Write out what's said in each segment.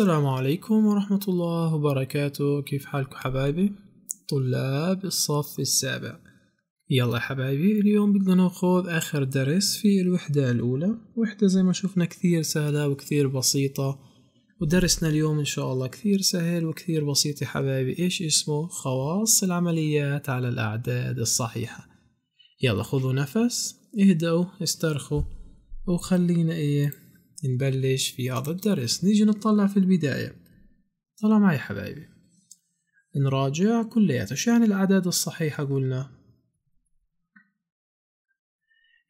السلام عليكم ورحمة الله وبركاته كيف حالكم حبايبي طلاب الصف السابع يلا حبايبي اليوم بدنا ناخذ آخر درس في الوحدة الأولى وحدة زي ما شفنا كثير سهلة وكثير بسيطة ودرسنا اليوم إن شاء الله كثير سهل وكثير بسيط يا حبايبي إيش اسمه خواص العمليات على الأعداد الصحيحة يلا خذوا نفس اهدوا استرخوا وخلينا إيه نبلش في هذا الدرس نيجي نطلع في البداية طلع معي حبايبي نراجع كلياته شو يعني الأعداد الصحيحة قلنا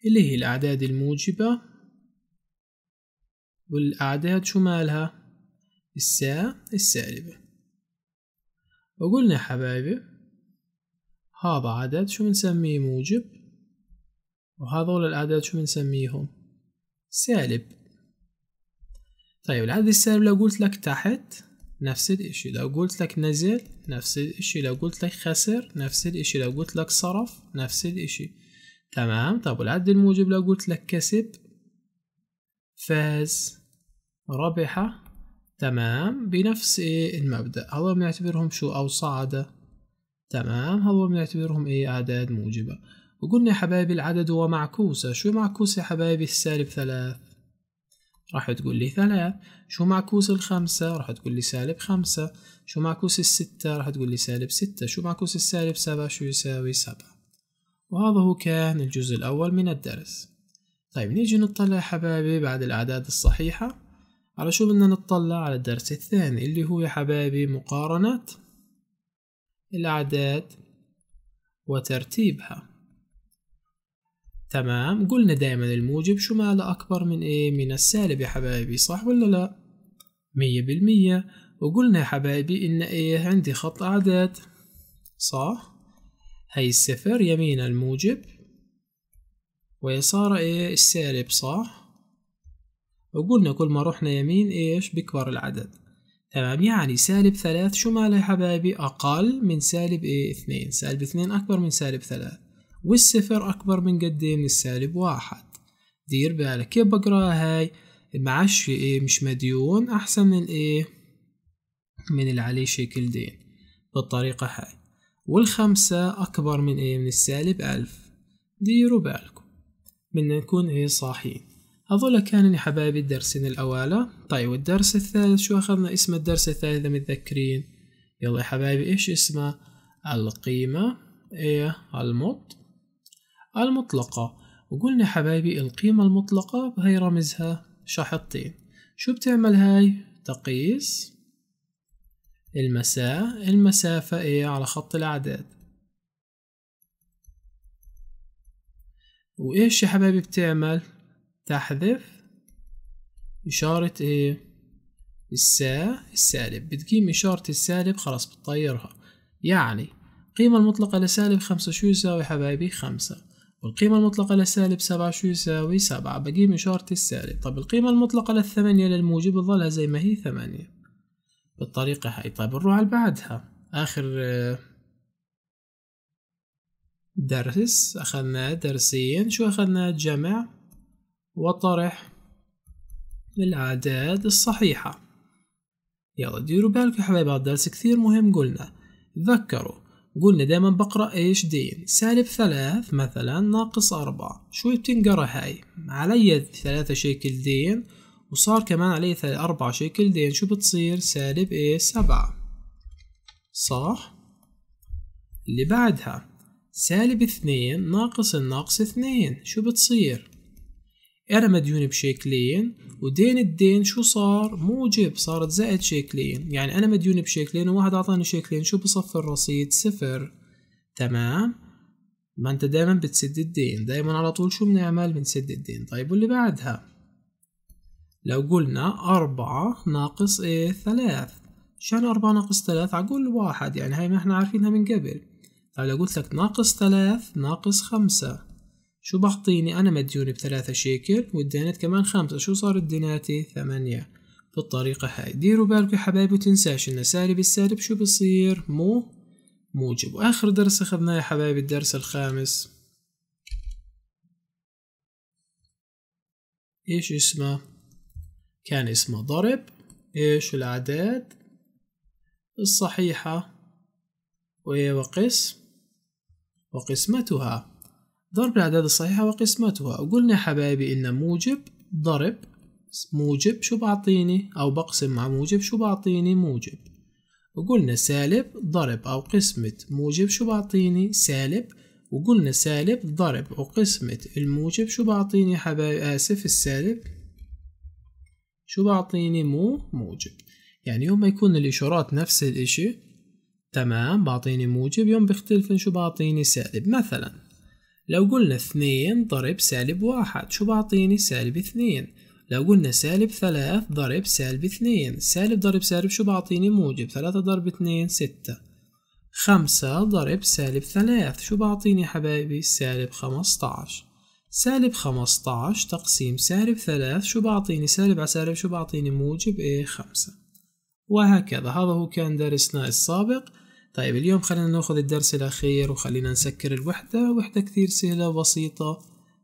اللي هي الأعداد الموجبة والأعداد شو مالها الساء السالبة وقلنا حبايبي هذا عدد شو بنسميه موجب وهذول الأعداد شو بنسميهم سالب طيب العدد السالب لو قلت لك تحت نفس الاشي لو قلت لك نزل نفس الاشي لو قلت لك خسر نفس الاشي لو قلت لك صرف نفس الاشي تمام طيب والعد الموجب لو قلت لك كسب فاز ربح تمام بنفس إيه المبدأ هذول بنعتبرهم شو أو صعدة تمام هذول بنعتبرهم إيه أعداد موجبة وقلنا يا حبايبي العدد هو معكوسة شو معكوسة يا حبايبي السالب ثلاث راح تقول لي ثلاث شو معكوس الخمسة راح تقول لي سالب خمسة شو معكوس الستة راح تقول لي سالب ستة شو معكوس السالب سبعة شو يساوي سبعة وهذا هو كان الجزء الأول من الدرس طيب نيجي نطلع حبايبي بعد الأعداد الصحيحة على شو بدنا نطلع على الدرس الثاني اللي هو يا حبايبي مقارنة الأعداد وترتيبها تمام قلنا دايما الموجب شو ماله أكبر من إيه من السالب يا حبايبي صح ولا لا مية بالمية وقلنا يا حبايبي إن إيه عندي خط أعداد صح هاي الصفر يمين الموجب ويسار إيه السالب صح وقلنا كل ما رحنا يمين إيش بكبر العدد تمام يعني سالب ثلاث شو ماله يا حبايبي أقل من سالب إيه اثنين سالب اثنين أكبر من سالب ثلاث والصفر أكبر من قد إيه من السالب واحد دير بالك كيف بقرا هاي معش إيه مش مديون أحسن من إيه من اللي عليه شكل دين بالطريقة هاي والخمسة أكبر من إيه من السالب ألف ديروا بالكم من نكون إيه صاحيين هذول كان يا حبايبي الدرسين الأولى طيب والدرس الثالث شو أخذنا اسم الدرس الثالث إذا متذكرين يلا يا حبايبي إيش اسمه القيمة إيه المط المطلقة وقلنا حبايبي القيمة المطلقة هي رمزها شحطتين شو بتعمل هاي تقيس المساء المسافة ايه على خط الأعداد وإيش يا حبايبي بتعمل تحذف إشارة ايه السا السالب بتقيم إشارة السالب خلاص بتطيرها يعني قيمة المطلقة لسالب خمسة شو يساوي حبايبي خمسة والقيمة المطلقة للسالب سبعة شو يساوي سبعة بجيب إشارة السالب طب القيمة المطلقة للثمانية للموجب بتظلها زي ما هي ثمانية بالطريقة هاي طيب نروح على بعدها آخر آه، درس أخذنا درسين شو أخذنا جمع وطرح الأعداد الصحيحة يلا ديروا بالكم يا حبايب الدرس كثير مهم قلنا تذكروا قلنا دائما بقرأ ايش دين سالب ثلاث مثلا ناقص أربعة شوي بتنقرا هاي علي ثلاثة شكل دين وصار كمان علي أربعة شكل دين شو بتصير سالب ايه سبعة صح اللي بعدها سالب اثنين ناقص الناقص اثنين شو بتصير انا مديون بشيكلين ودين الدين شو صار موجب صارت زائد شيكلين يعني انا مديون بشيكلين وواحد اعطاني شيكلين شو بصف الرصيد صفر تمام ما انت دائما بتسد الدين دائما على طول شو بنعمل بنسد الدين طيب واللي بعدها لو قلنا أربعة ناقص إيه ثلاث شان أربعة ناقص ثلاث عقول واحد يعني هاي ما احنا عارفينها من قبل طيب لو قلت لك ناقص ثلاث ناقص خمسة شو بعطيني أنا مديوني بثلاثة شيكل والدينات كمان خمسة شو صار اديناتي ثمانية بالطريقة هاي ديروا بالكم يا حبايبي وتنساش إن سالب السالب شو بصير مو موجب وآخر درس أخذناه يا حبايبي الدرس الخامس إيش اسمه كان اسمه ضرب إيش الأعداد الصحيحة وقس وقسمتها ضرب الأعداد الصحيحة وقسمتها وقلنا حبايبي إن موجب ضرب موجب شو بعطيني أو بقسم مع موجب شو بعطيني موجب وقلنا سالب ضرب أو قسمة موجب شو بعطيني سالب وقلنا سالب ضرب وقسمة الموجب شو بعطيني حبايبي آسف السالب شو بعطيني مو موجب يعني يوم ما يكون الإشارات نفس الإشي تمام بعطيني موجب يوم بيختلف شو بعطيني سالب مثلا لو قلنا اثنين ضرب سالب واحد شو بعطيني سالب اثنين لو قلنا سالب ثلاث ضرب سالب اثنين سالب ضرب سالب شو بعطيني موجب ثلاثة ضرب اثنين ستة خمسة ضرب سالب ثلاث شو بعطيني حبايبي سالب خمستاش سالب خمستاش تقسيم سالب ثلاث شو بعطيني سالب على سالب شو بعطيني موجب ايه خمسة وهكذا هذا هو كان درسنا السابق طيب اليوم خلينا ناخذ الدرس الأخير وخلينا نسكر الوحدة وحدة كثير سهلة وبسيطة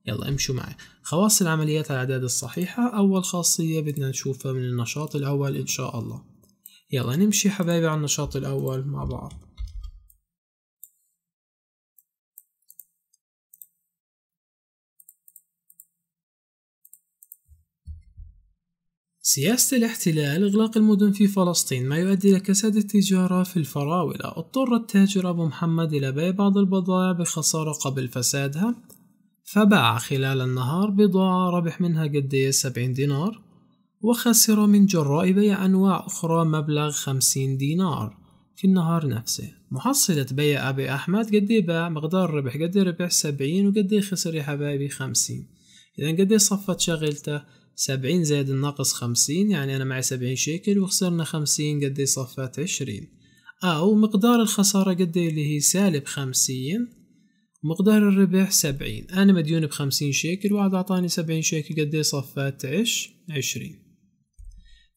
يلا امشوا معي خواص العمليات على الأعداد الصحيحة أول خاصية بدنا نشوفها من النشاط الأول إن شاء الله يلا نمشي حبايبي على النشاط الأول مع بعض سياسة الاحتلال إغلاق المدن في فلسطين ما يؤدي إلى كساد التجارة في الفراولة اضطر التاجر أبو محمد إلى بيع بعض البضائع بخسارة قبل فسادها فباع خلال النهار بضاعة ربح منها قد 70 دينار وخسر من جراء بيع أنواع أخرى مبلغ 50 دينار في النهار نفسه محصلة بيع أبي أحمد قد باع مقدار ربح قد ربح 70 وقد خسر يا حبايبي 50 إذا قد صفت شغلته سبعين زائد الناقص خمسين يعني أنا معي سبعين شيكل وخسرنا خمسين قد إيه صفات عشرين أو مقدار الخسارة قد إيه اللي هي سالب خمسين مقدار الربح سبعين أنا مديون بخمسين شيكل واحد أعطاني سبعين شيكل قد إيه صفات عش عشرين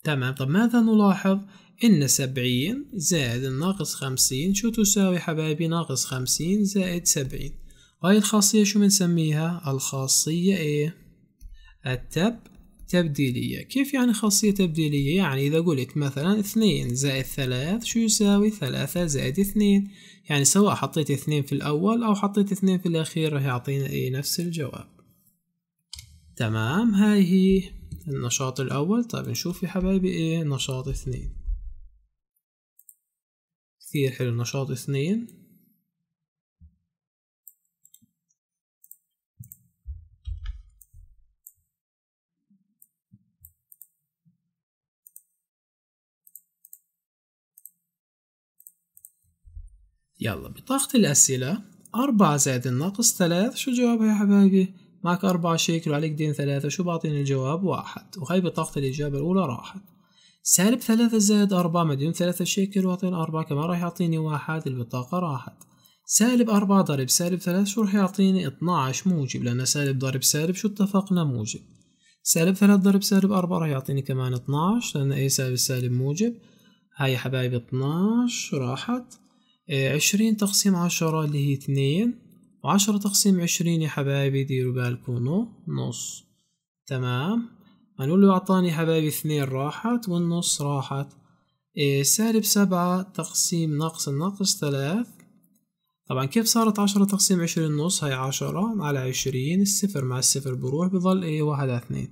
تمام طب ماذا نلاحظ إن سبعين زائد الناقص خمسين شو تساوي حبايبي ناقص خمسين زائد سبعين هاي الخاصية شو بنسميها الخاصية إيه التب تبديلية كيف يعني خاصية تبديلية؟ يعني إذا قلت مثلا اثنين زائد ثلاث شو يساوي ثلاثة زائد اثنين يعني سواء حطيت اثنين في الأول أو حطيت اثنين في الأخير راح يعطينا إيه نفس الجواب تمام هاي هي النشاط الأول طيب نشوف يا حبايبي إيه نشاط اثنين كثير حلو نشاط اثنين يلا بطاقة الأسئلة أربعة زائد الناقص ثلاث شو جوابها يا حبايبي؟ معك أربعة شيكل وعليك دين ثلاثة شو بعطيني الجواب؟ واحد وهي بطاقة الإجابة الأولى راحت سالب ثلاثة زائد أربعة مديون ثلاثة شيكل وأعطيني أربعة كمان راح يعطيني واحد البطاقة راحت سالب أربعة ضرب سالب ثلاثة شو راح يعطيني اتناعش موجب لأن سالب ضرب سالب شو اتفقنا موجب سالب ثلاثة ضرب سالب أربعة راح يعطيني كمان اتناعش لأن أي سالب سالب موجب هاي يا حبايبي اتناعش راحت آه، عشرين تقسيم عشرة اللي هي اثنين وعشرة تقسيم عشرين يا حبايبي ديروا بالكم نص تمام هنقول له أعطاني حبايبي اثنين راحت والنص راحت آه، سالب سبعة تقسيم ناقص الناقص ثلاث طبعا كيف صارت عشرة تقسيم عشرين نص هي عشرة على عشرين الصفر مع الصفر بروح بظل ايه واحد على اثنين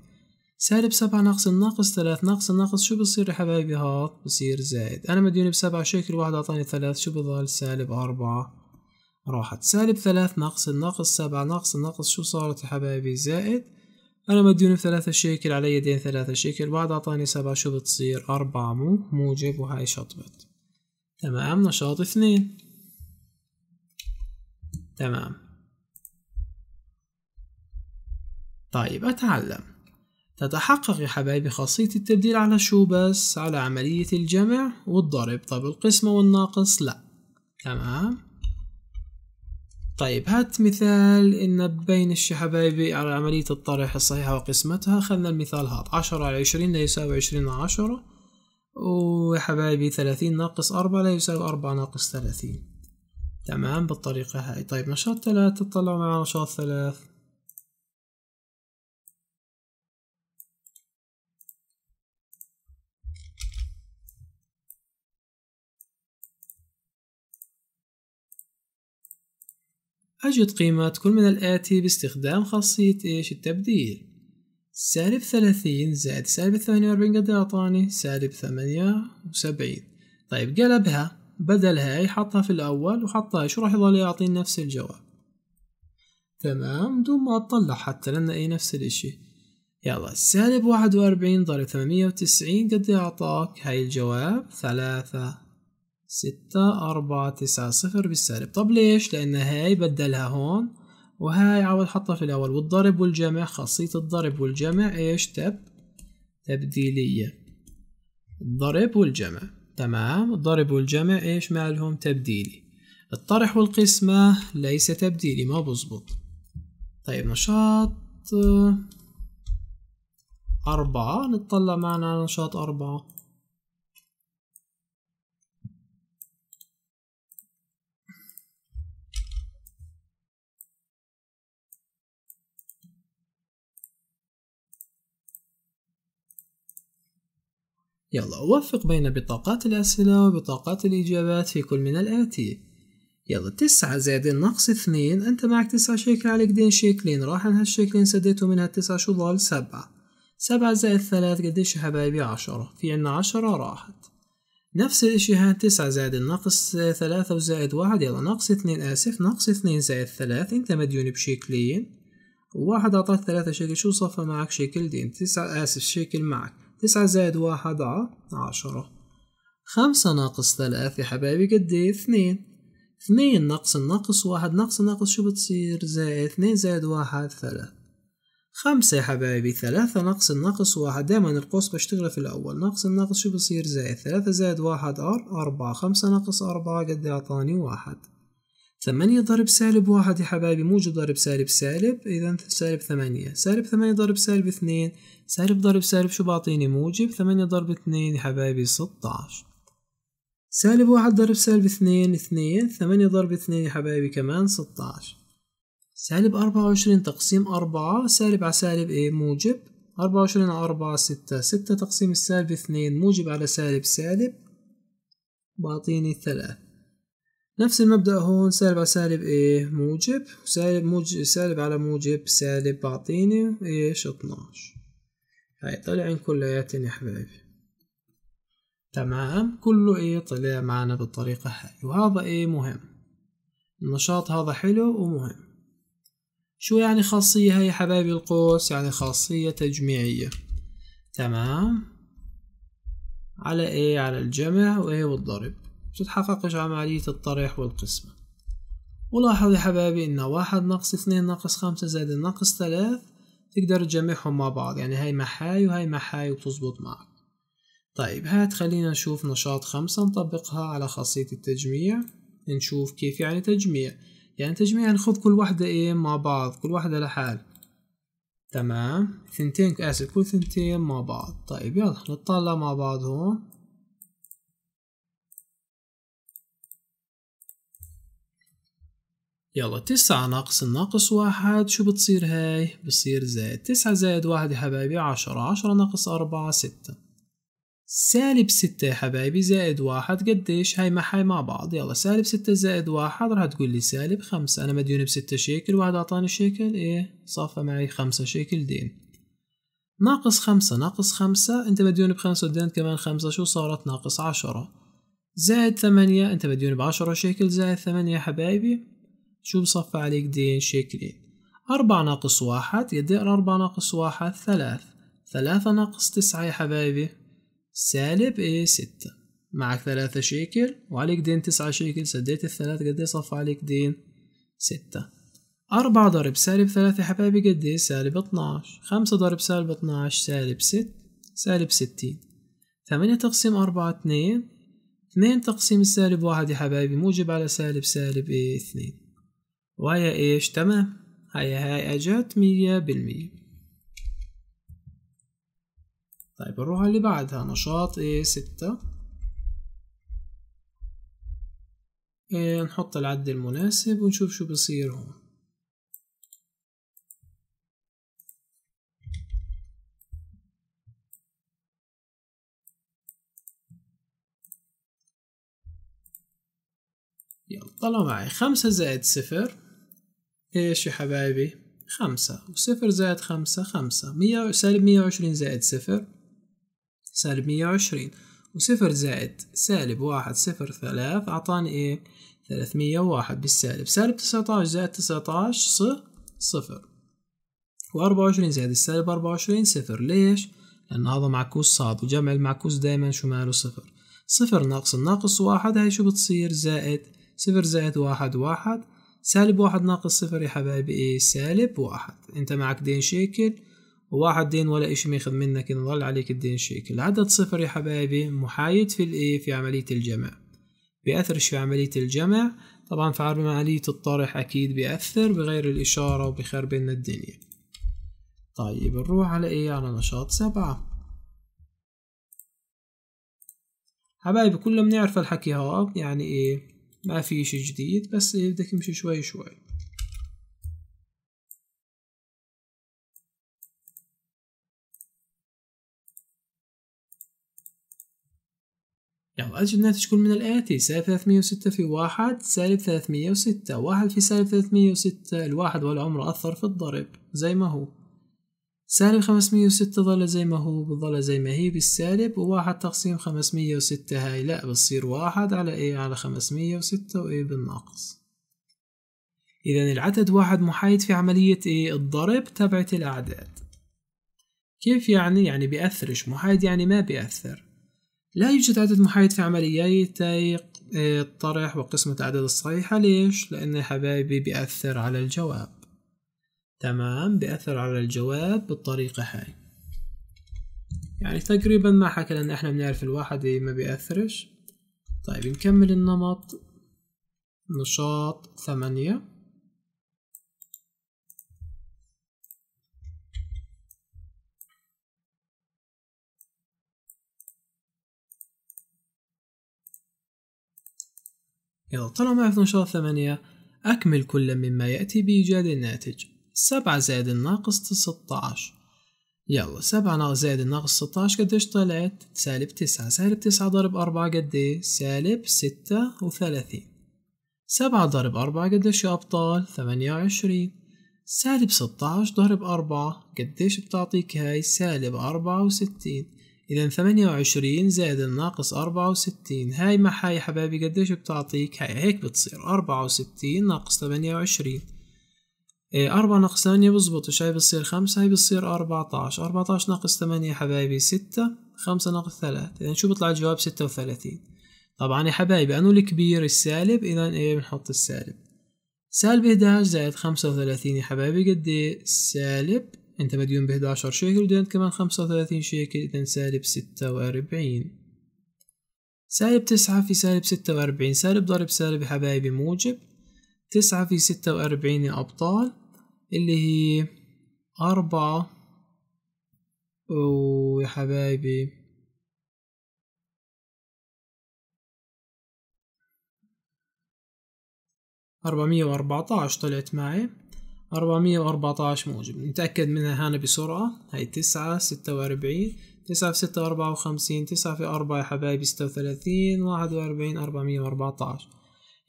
سالب سبعة ناقص الناقص ثلاث ناقص الناقص شو بصير يا حبايبي هاط بصير زائد أنا مديوني بسبعة شكل واحد أعطاني ثلاث شو بظل سالب أربعة راحت سالب ثلاث ناقص الناقص سبعة ناقص الناقص شو صارت يا حبايبي زائد أنا مديون بثلاثة شيكل على يدين ثلاثة شيكل واحد أعطاني سبعة شو بتصير أربعة مو موجب وهاي شطبت تمام نشاط اثنين تمام طيب أتعلم تتحقق يا حبايبي خاصية التبديل على شو بس على عملية الجمع والضرب طب القسمة والناقص لا تمام طيب هات مثال إن بينش يا حبايبي على عملية الطرح الصحيحة وقسمتها خلنا المثال هات عشرة على عشرين لا يساوي عشرين على عشرة ويا حبايبي ثلاثين ناقص أربعة لا يساوي أربعة ناقص ثلاثين تمام بالطريقة هاي طيب نشاط ثلاثة تطلعوا مع نشاط ثلاثة أجد قيمات كل من الآتي باستخدام خاصية إيش التبديل سالب ثلاثين زائد سالب ثمانية وأربعين قد أعطاني سالب ثمانية وسبعين طيب قلبها بدل هاي حطها في الأول وحطها إيش راح يظل يعطيني نفس الجواب تمام دون ما أطلع حتى لأن أي نفس الإشي يلا سالب واحد وأربعين ضرب ثمانية وتسعين قد أعطاك هاي الجواب ثلاثة ستة أربعة تسعة صفر بالسالب طب ليش؟ لأن هاي بدلها هون وهاي عاود حطها في الأول والضرب والجمع خاصية الضرب والجمع إيش تب تبديلية الضرب والجمع تمام الضرب والجمع إيش مالهم تبديلي الطرح والقسمة ليس تبديلي ما بزبط طيب نشاط أربعة نتطلع معنا نشاط أربعة يلا أوفق بين بطاقات الأسئلة وبطاقات الإجابات في كل من الآتي يلا تسعة زائد ناقص اثنين أنت معك تسعة شيكل عليك دين شيكلين راح عن هالشكلين سديته منها التسعة شو ضال سبعة سبعة زائد ثلاث قديش يا حبايبي عشرة في عنا عشرة راحت نفس الاشي هان تسعة زائد ناقص ثلاثة وزائد واحد يلا ناقص اثنين آسف ناقص اثنين زائد ثلاث انت مديون بشيكلين واحد أعطاك ثلاثة شيكل شو صفى معك شيكل دين تسعة آسف شيكل معك تسعة زائد واحد عشرة خمسة ناقص ثلاثة يا حبايبي قد ايه اثنين اثنين ناقص الناقص واحد ناقص الناقص شو بتصير زائد اثنين زائد واحد ثلاث خمسة يا حبايبي ثلاثة ناقص الناقص واحد دايما القوس بشتغله في الأول ناقص الناقص شو بصير زائد ثلاثة زائد واحد أر أربعة خمسة ناقص أربعة قد إيه؟ أعطاني واحد ثمانية ضرب سالب واحد يا حبايبي موجب ضرب سالب سالب إذا سالب ثمانية سالب ثمانية ضرب سالب اثنين سالب ضرب سالب شو بعطيني موجب ثمانية ضرب اثنين يا حبايبي ستاعش سالب واحد ضرب سالب اثنين اثنين ثمانية ضرب اثنين يا حبايبي كمان ستاعش سالب أربعة وعشرين تقسيم أربعة سالب على سالب ايه موجب أربعة وعشرين على أربعة ستة ستة تقسيم السالب اثنين موجب على سالب سالب بعطيني ثلاثة نفس المبدأ هون سالب على سالب ايه موجب سالب موجب سالب على موجب سالب بعطيني ايش اتناش هاي طلعن كلياتن يا حبايبي تمام كله ايه طلع معنا بالطريقة هاي وهذا ايه مهم النشاط هذا حلو ومهم شو يعني خاصية هاي يا حبايبي القوس يعني خاصية تجميعية تمام على ايه على الجمع وايه والضرب بتتحققش عملية الطرح والقسمة ولاحظ يا حبايبي ان واحد ناقص اثنين ناقص خمسة زائد ناقص ثلاث تقدر تجمعهم مع بعض يعني هاي محاي وهاي محاي وبتزبط معك طيب هات خلينا نشوف نشاط خمسة نطبقها على خاصية التجميع نشوف كيف يعني تجميع يعني تجميع نخذ كل واحدة ايه مع بعض كل واحدة لحال تمام ثنتين اسف كل ثنتين مع بعض طيب يلا نطلع مع بعض هون يلا تسعة ناقص ناقص واحد شو بتصير هاي بصير زائد تسعة زائد واحد يا حبايبي عشرة عشرة ناقص أربعة ستة سالب ستة يا حبايبي زائد واحد قديش هاي مع هاي مع بعض يلا سالب ستة زائد واحد راح تقول لي سالب خمسة أنا مديون بستة شيكل واحد أعطاني شيكل إيه صافى معي خمسة شيكل دين ناقص خمسة ناقص خمسة أنت مديون بخمسة ودينت كمان خمسة شو صارت ناقص عشرة زائد ثمانية أنت مديون بعشرة شيكل زائد ثمانية يا حبايبي شو بصفى عليك دين شكلين أربعة ناقص واحد يدائر أربعة ناقص واحد ثلاث ثلاثة ناقص تسعة يا حبايبي سالب إيه ستة معك ثلاثة شيكل وعليك دين تسعة شيكل سديت الثلاث قد إيه صفى عليك دين ستة أربعة ضرب سالب ثلاثة يا حبايبي قد إيه سالب اتناش خمسة ضرب سالب اتناش سالب ست سالب ستين ثمانية تقسيم أربعة اتنين اثنين تقسيم السالب واحد يا حبايبي موجب على سالب سالب إيه اثنين ويا ايش تمام هيا هاي اجت مية بالمية طيب نروح على اللي بعدها نشاط اي ستة إيه، نحط العد المناسب ونشوف شو بصير هون يلا طلع معي خمسة زائد صفر إيش يا حبايبي خمسة وصفر زائد خمسة خمسة مية سالب مية وعشرين زائد صفر سالب مية وعشرين وصفر زائد سالب واحد صفر ثلاث أعطاني إيه ثلاثمية وواحد بالسالب سالب تسعة عشر زائد تسعة ص صفر وأربعة وعشرين زائد السالب أربعة وعشرين صفر ليش؟ لأن هذا معكوس صاد وجمع المعكوس دايما شو ماله صفر صفر ناقص الناقص واحد هاي شو بتصير زائد صفر زائد واحد واحد سالب واحد ناقص صفر يا حبايبي ايه سالب واحد انت معك دين شيكل وواحد دين ولا اشي ما ياخد منك نظل عليك الدين شيكل عدد صفر يا حبايبي محايد في الايه في عملية الجمع بيأثرش في عملية الجمع طبعا في عملية الطرح أكيد بيأثر بغير الإشارة وبخرب لنا الدنيا طيب نروح على إيه على نشاط سبعة حبايبي كلنا بنعرف الحكي هاب يعني إيه ما في شيء جديد بس بدك تمشي شوي شوي يلا أجل الناتج كل من الآتي سالب 306 في واحد سالب 306 واحد في سالب 306 الواحد والعمر أثر في الضرب زي ما هو سالب 506 ظل زي ما هو بظل زي ما هي بالسالب وواحد تقسيم 506 هاي لا بتصير واحد على ايه على 506 وايه بالناقص إذا العدد واحد محايد في عملية إيه الضرب تبعت الأعداد كيف يعني؟ يعني بيأثرش محايد يعني ما بيأثر لا يوجد عدد محايد في عمليتي إيه، الطرح وقسمة الأعداد الصحيحة ليش؟ لأن حبايبي بيأثر على الجواب تمام بيأثر على الجواب بالطريقة هاي يعني تقريبا ما حكى لأن احنا بنعرف الواحد ما بيأثرش طيب نكمل النمط نشاط ثمانية يلا طالما عرفت نشاط ثمانية أكمل كل مما يأتي بإيجاد الناتج سبعة زائد الناقص تسعتاش يلا سبعة زائد الناقص ستاش قديش طلعت سالب تسعة سالب تسعة ضرب أربعة إيه سالب ستة وثلاثين سبعة ضرب أربعة قديش يا أبطال ثمانية وعشرين سالب ستاش ضرب أربعة قديش بتعطيك هاي سالب أربعة وستين إذا ثمانية وعشرين زائد الناقص أربعة وستين هاي مع هاي يا حبايبي قديش بتعطيك هاي هيك بتصير أربعة وستين ناقص ثمانية وعشرين إيه، أربعة ناقص ثمانية بزبط وش هاي بتصير خمسة هاي بتصير أربعة عشر ناقص ثمانية حبايبي ستة خمسة ناقص ثلاثة إذا شو بيطلع الجواب ستة وثلاثين طبعا يا حبايبي أنو الكبير السالب إذا إيه بنحط السالب سالب 11 زائد خمسة وثلاثين يا حبايبي قد إيه سالب أنت مديون بإحداشر شيكل ودينت كمان خمسة وثلاثين شيكل إذا سالب ستة وأربعين سالب تسعة في سالب ستة وأربعين سالب ضرب سالب يا حبايبي موجب تسعة في ستة وأربعين يا أبطال اللي هي أربعة ويا حبايبي أربعمية وأربعة عشر طلعت معي أربعمية وأربعة عشر موجب نتأكد منها هنا بسرعة هاي تسعة ستة وأربعين تسعة في ستة أربعة وخمسين تسعة في أربعة يا حبايبي ستة وثلاثين واحد وأربعين أربعمية وأربعة عشر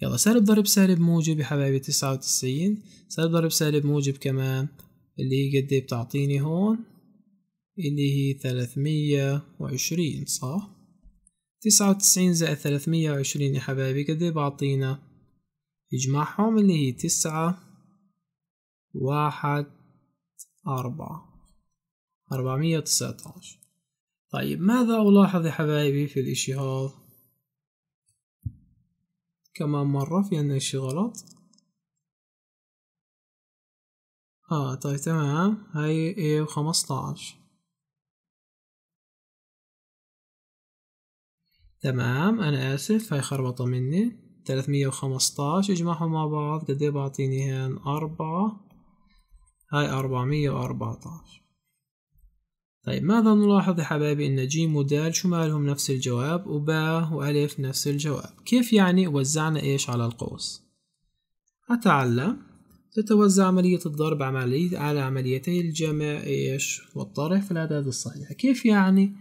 يلا سالب ضرب سالب موجب يا حبايبي تسعة وتسعين سالب ضرب سالب موجب كمان اللي هي قد ايه بتعطيني هون اللي هي ثلاثمية وعشرين صح تسعة وتسعين زائد ثلاثمية وعشرين يا حبايبي قد ايه بعطينا اجمعهم اللي هي تسعة واحد أربعة أربعمية وتسعة عشر طيب ماذا ألاحظ يا حبايبي في الإشي هذا كمان مرة في عندنا اشي غلط اه طيب تمام هاي ايه وخمسطعش تمام انا اسف هاي خربطة مني ثلاثمية وخمسطعش اجمعهم مع بعض قد ايه بعطيني هان اربعة هاي اربعمية واربعطعش طيب ماذا نلاحظ يا حبايبي إن ج ودال شو مالهم نفس الجواب وباء وألف نفس الجواب كيف يعني وزعنا إيش على القوس أتعلم تتوزع عملية الضرب عملية على عمليتي الجمع إيش والطرح في الأعداد الصحيحة كيف يعني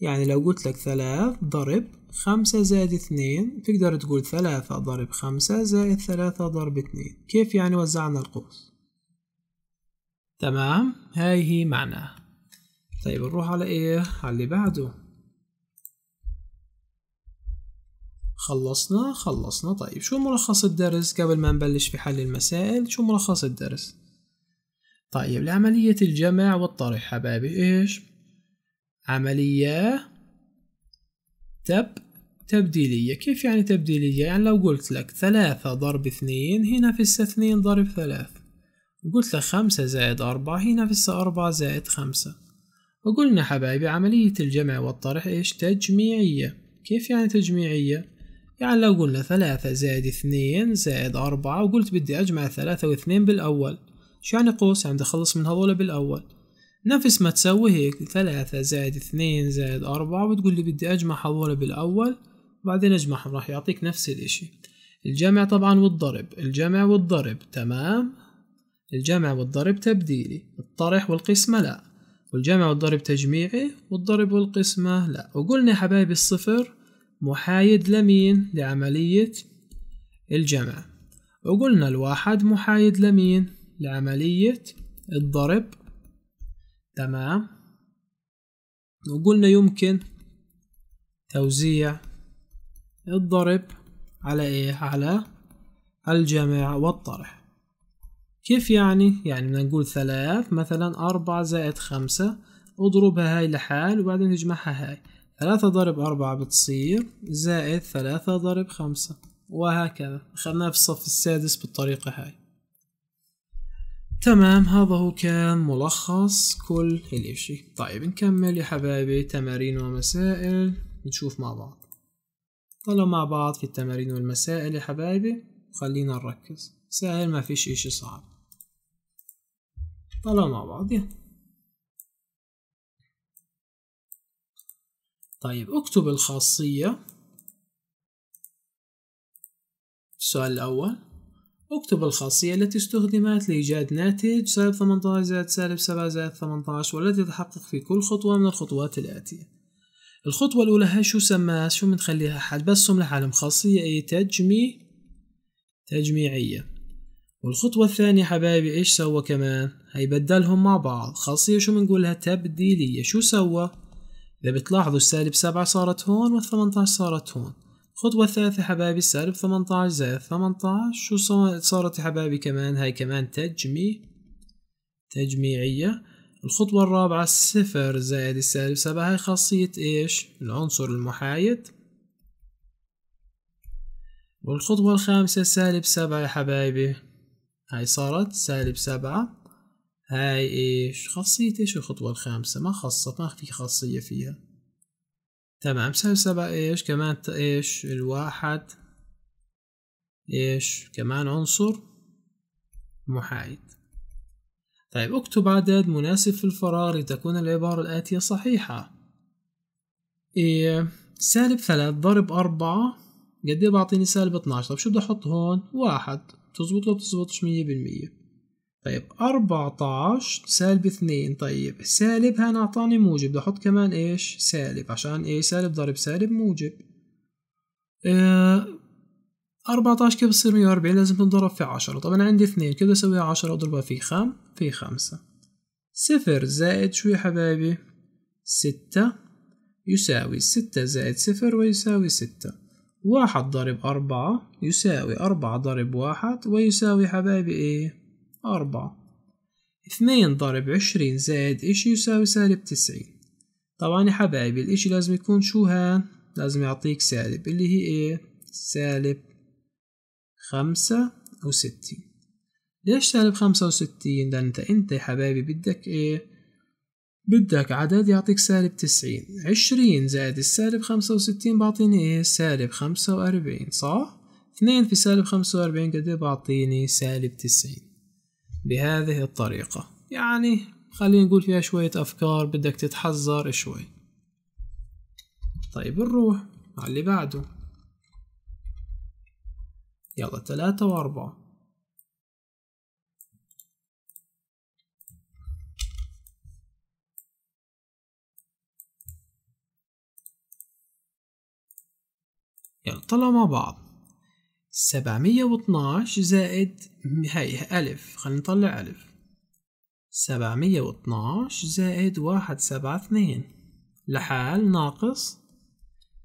يعني لو قلت لك ثلاث ضرب خمسة زائد اثنين تقدر تقول ثلاثة ضرب خمسة زائد ثلاثة ضرب اثنين كيف يعني وزعنا القوس تمام هاي هي معناها طيب نروح على ايه على اللي بعده خلصنا خلصنا طيب شو ملخص الدرس قبل ما نبلش في حل المسائل شو ملخص الدرس طيب لعملية الجمع والطرح حبايبي ايش عملية تب تبديلية كيف يعني تبديلية يعني لو قلت لك ثلاثة ضرب اثنين هنا في اثنين ضرب ثلاث قلت لك خمسة زائد أربعة هنا في أربعة زائد خمسة وقلنا حبايبي عملية الجمع والطرح إيش تجميعية كيف يعني تجميعية؟ يعني لو قلنا ثلاثة زائد اثنين زائد أربعة وقلت بدي أجمع ثلاثة واثنين بالأول شو يعني قوس؟ يعني بدي أخلص من هذول بالأول نفس ما تسوي هيك ثلاثة زائد اثنين زائد أربعة وتقول لي بدي أجمع هذول بالأول وبعدين أجمعهم راح يعطيك نفس الإشي الجمع طبعا والضرب الجمع والضرب تمام الجمع والضرب تبديلي الطرح والقسمة لا والجمع والضرب تجميعي والضرب والقسمة لا وقلنا يا حبايبي الصفر محايد لمين لعملية الجمع وقلنا الواحد محايد لمين لعملية الضرب تمام وقلنا يمكن توزيع الضرب على ايه على الجمع والطرح كيف يعني؟ يعني بدنا نقول ثلاث مثلا أربعة زائد خمسة اضربها هاي لحال وبعدين اجمعها هاي ثلاثة ضرب أربعة بتصير زائد ثلاثة ضرب خمسة وهكذا خلناها في الصف السادس بالطريقة هاي تمام هذا هو كان ملخص كل الاشي طيب نكمل يا حبايبي تمارين ومسائل نشوف مع بعض طلعوا مع بعض في التمارين والمسائل يا حبايبي خلينا نركز سهل ما فيش اشي صعب طلعوا مع بعض طيب اكتب الخاصية السؤال الأول اكتب الخاصية التي استخدمت لإيجاد ناتج سالب 18 زائد سالب 7 زائد 18 والتي تتحقق في كل خطوة من الخطوات الآتية الخطوة الأولى هاي شو سماها شو بنخليها حل بس لحالهم خاصية أي تجميع تجميعية والخطوة الثانية حبايبي ايش سوى كمان هيبدلهم مع بعض خاصية شو بنقولها تبديلية شو سوى إذا بتلاحظوا السالب سبعة صارت هون والثمنتاش صارت هون الخطوة الثالثة حبايبي السالب ثمنتاش زائد ثمنتاش شو صارت يا حبايبي كمان هاي كمان تجميع تجميعية الخطوة الرابعة صفر زائد السالب سبعة هاي خاصية ايش العنصر المحايد والخطوة الخامسة سالب سبعة يا حبايبي هاي صارت سالب سبعة هاي ايش خاصية ايش الخطوة الخامسة ما خاصة ما في خاصية فيها تمام سالب سبعة ايش كمان ايش الواحد ايش كمان عنصر محايد طيب اكتب عدد مناسب في الفراغ لتكون العبارة الآتية صحيحة إيه سالب ثلاث ضرب أربعة قد إيه بعطيني سالب اتناشر طب شو بدي أحط هون واحد تزبط ولا تزبطش مية بالمية طيب أربعة عشر سالب اثنين طيب سالب هنا أعطاني موجب بدي أحط كمان إيش سالب عشان إيه سالب ضرب سالب موجب آه، أربعة عشر كيف بصير وأربعين لازم تنضرب في عشرة طب أنا عندي اثنين كيف بدي أسويها أضربها في خم في خمسة صفر زائد شو يا حبايبي ستة يساوي ستة زائد صفر ويساوي ستة واحد ضرب أربعة يساوي أربعة ضرب واحد ويساوي حبايبي إيه؟ أربعة اثنين ضرب عشرين زائد إيش يساوي سالب تسعين طبعا يا حبايبي الإشي لازم يكون شو هان؟ لازم يعطيك سالب اللي هي إيه؟ سالب خمسة وستين ليش سالب خمسة وستين؟ لأن أنت أنت يا حبايبي بدك إيه؟ بدك عدد يعطيك سالب تسعين عشرين زائد السالب خمسة وستين بعطيني ايه سالب خمسة وأربعين صح؟ اثنين في سالب خمسة وأربعين قد ايه بعطيني سالب تسعين بهذه الطريقة يعني خلينا نقول فيها شوية أفكار بدك تتحذر شوي طيب نروح على اللي بعده يلا تلاتة وأربعة يعني طلعوا مع بعض سبعمية واتناش زائد هاي ألف خلينا نطلع ألف سبعمية واتناش زائد واحد سبعة اثنين لحال ناقص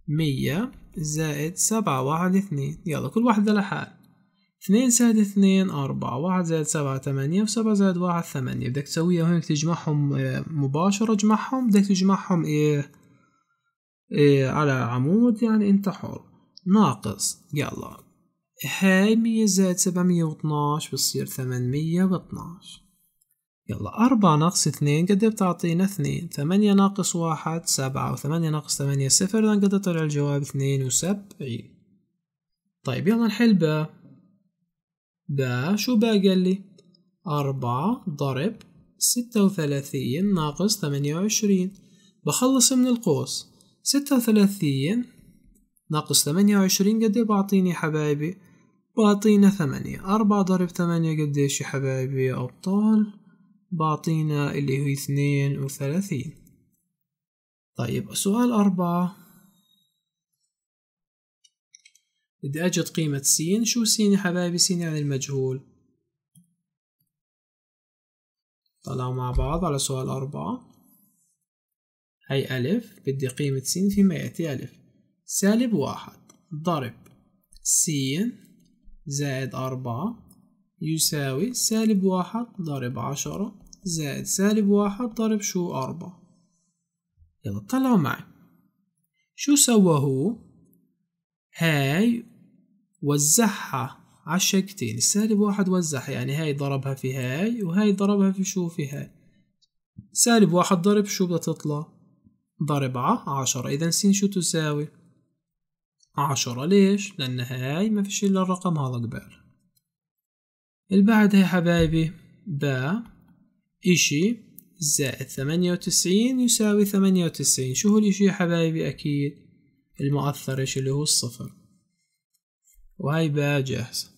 مية زائد سبعة واحد اثنين يلا كل واحدة لحال اثنين زائد اثنين أربعة واحد زائد سبعة ثمانية وسبعة زائد واحد ثمانية بدك تسويها هون تجمعهم مباشرة اجمعهم بدك تجمعهم إيه, إيه على عمود يعني أنت حر ناقص يلا هاي مية زائد سبعمية واتناش بتصير ثمانمية واتناش يلا أربعة ناقص اثنين قد بتعطينا اثنين ثمانية ناقص واحد سبعة وثمانية ناقص ثمانية صفر إذا قد طلع الجواب اثنين وسبعين طيب يلا نحل ب ب شو ب قال لي أربعة ضرب ستة وثلاثين ناقص ثمانية وعشرين بخلص من القوس ستة وثلاثين ناقص ثمانية وعشرين قد إيه؟ بعطيني حبايبي بعطينا ثمانية أربعة ضرب ثمانية قديش يا حبايبي يا أبطال بعطينا اللي هو اثنين وثلاثين طيب سؤال أربعة بدي أجد قيمة سين شو سين يا حبايبي سين يعني المجهول طلعوا مع بعض على سؤال أربعة هاي ألف بدي قيمة سين فيما يأتي ألف سالب واحد ضرب س زائد أربعة يساوي سالب واحد ضرب عشرة زائد سالب واحد ضرب شو أربعة يلا طلعوا معي شو سوى هو هاي وزعها عالشكتين السالب واحد وزعها يعني هاي ضربها في هاي وهاي ضربها في شو في هاي سالب واحد ضرب شو بدها تطلع ضرب عشرة إذا س شو تساوي عشرة ليش؟ لأن هاي ما فيش إلا الرقم هذا قبل البعد يا حبايبي باء إشي زائد ثمانية وتسعين يساوي ثمانية وتسعين شو هو الإشي يا حبايبي أكيد المؤثر إيش اللي هو الصفر وهاي باء جاهزة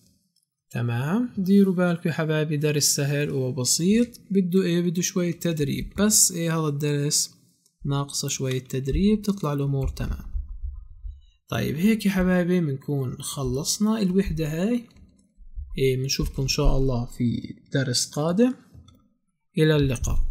تمام ديروا بالكم يا حبايبي درس سهل وبسيط بده ايه بده شوية تدريب بس ايه هذا الدرس ناقصه شوية تدريب تطلع الأمور تمام طيب هيك يا حبايبي بنكون خلصنا الوحدة هاي بنشوفكم إيه، إن شاء الله في درس قادم إلى اللقاء